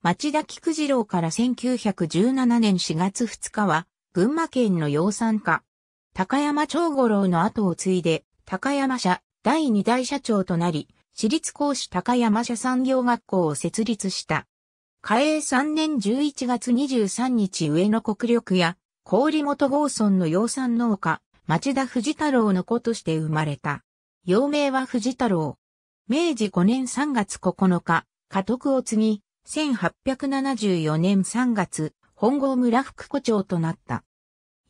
町田菊次郎から1917年4月2日は、群馬県の養蚕家、高山長五郎の後を継いで、高山社第二代社長となり、私立講師高山社産業学校を設立した。嘉永3年11月23日上野国力や、郡本郷村の養蚕農家、町田藤太郎の子として生まれた。幼名は藤太郎。明治5年3月9日、家督を継ぎ、1874年3月、本郷村副校長となった。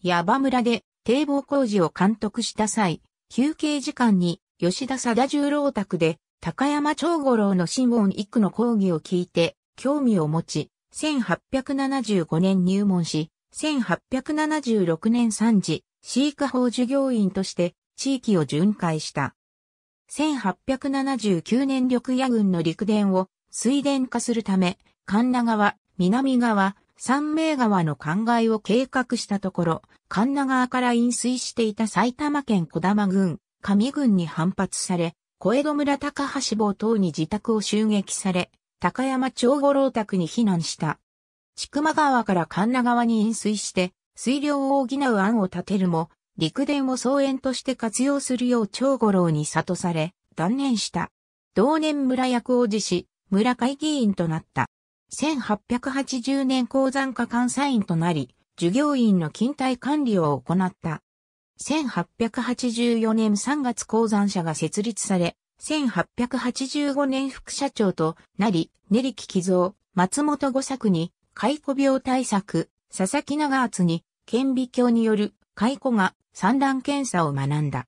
矢場村で堤防工事を監督した際、休憩時間に吉田貞十郎宅で高山長五郎の新聞一区の講義を聞いて興味を持ち、1875年入門し、1876年3時、飼育法授業員として地域を巡回した。1879年緑野軍の陸伝を水田化するため、神奈川、南側、三名川の灌漑を計画したところ、神奈川から飲水していた埼玉県小玉郡、上郡に反発され、小江戸村高橋坊等に自宅を襲撃され、高山町五郎宅に避難した。千曲川から神奈川に飲水して、水量を補う案を立てるも、陸田を草園として活用するよう長五郎に諭され、断念した。同年村役を辞し、村会議員となった。1880年鉱山課監査員となり、従業員の勤怠管理を行った。1884年3月鉱山社が設立され、1885年副社長となり、練木寄造、松本五作に、解雇病対策、佐々木長厚に、顕微鏡による解雇が産卵検査を学んだ。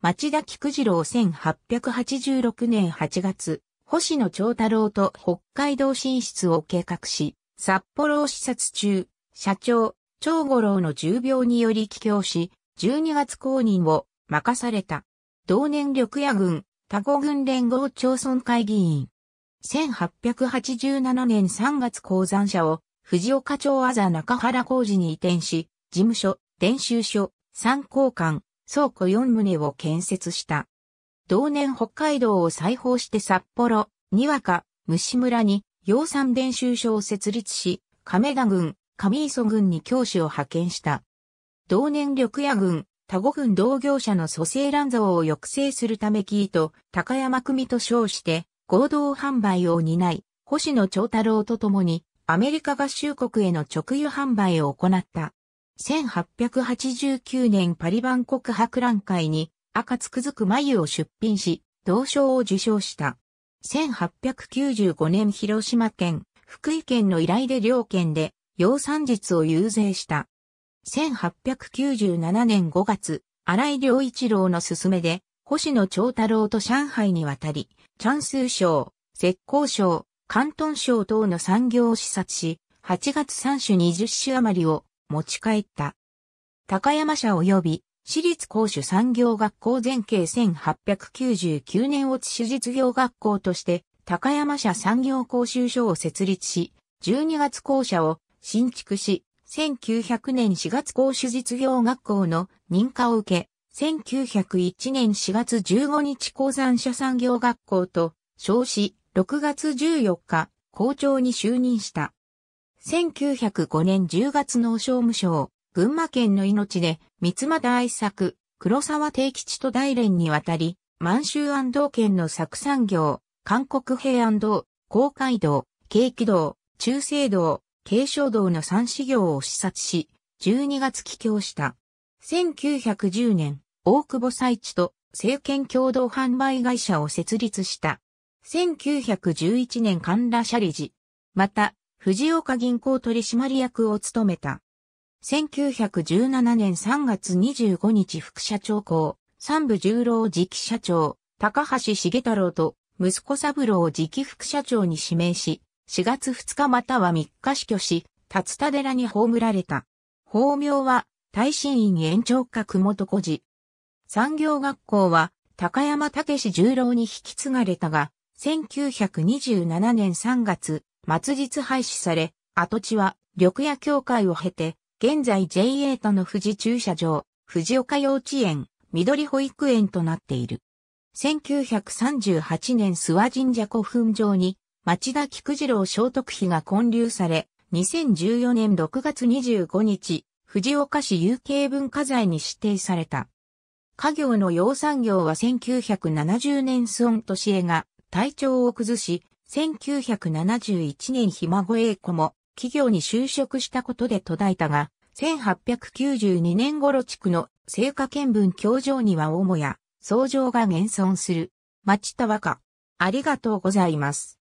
町田菊次郎1886年8月、星野長太郎と北海道進出を計画し、札幌を視察中、社長、長五郎の重病により帰郷し、12月公認を任された。同年緑野軍、他国軍連合町村会議員。1887年3月鉱山社を藤岡町あざ中原工事に移転し、事務所、練習所、参考館、倉庫4棟を建設した。同年北海道を再訪して札幌、にわか、虫村に、養蚕伝習所を設立し、亀田軍、上磯軍に教師を派遣した。同年緑屋軍、多子軍同業者の蘇生乱造を抑制するためキーと高山組と称して合同販売を担い、星野長太郎と共にアメリカ合衆国への直輸販売を行った。1889年パリ万国博覧会に赤つくづく眉を出品し、同賞を受賞した。1895年広島県、福井県の依頼で両県で、養蚕術を遊説した。1897年5月、荒井良一郎の勧めで、星野長太郎と上海に渡り、チャンス省、石膏省、関東省等の産業を視察し、8月3種20種余りを持ち帰った。高山社及び私立公主産業学校全景1899年落ち手実業学校として高山社産業講習所を設立し、12月校舎を新築し、1900年4月公主実業学校の認可を受け、1901年4月15日鉱山社産業学校と称し、6月14日、校長に就任した。1905年10月の商務省、群馬県の命で、三俣愛作、黒沢定吉と大連に渡り、満州安道県の作産業、韓国平安道、高海道、京畿道、中西道、慶商道の三市業を視察し、12月帰郷した。1910年、大久保最地と政権共同販売会社を設立した。1911年神田社理事。また、藤岡銀行取締役を務めた。1917年3月25日副社長校、三部十郎次期社長、高橋茂太郎と息子三郎次期副社長に指名し、4月2日または3日死去し、竜田寺に葬られた。法名は、大神院延長閣元小寺。産業学校は、高山武十郎に引き継がれたが、1927年3月、末日廃止され、跡地は、緑屋協会を経て、現在 j 8の富士駐車場、藤岡幼稚園、緑保育園となっている。1938年諏訪神社古墳場に町田菊次郎聖徳碑が建立され、2014年6月25日、藤岡市有形文化財に指定された。家業の養蚕業は1970年孫オンが体調を崩し、1971年ひ孫栄子も企業に就職したことで途絶えたが、1892年頃地区の聖火見分教場には母や、創場が現存する。町田和歌。ありがとうございます。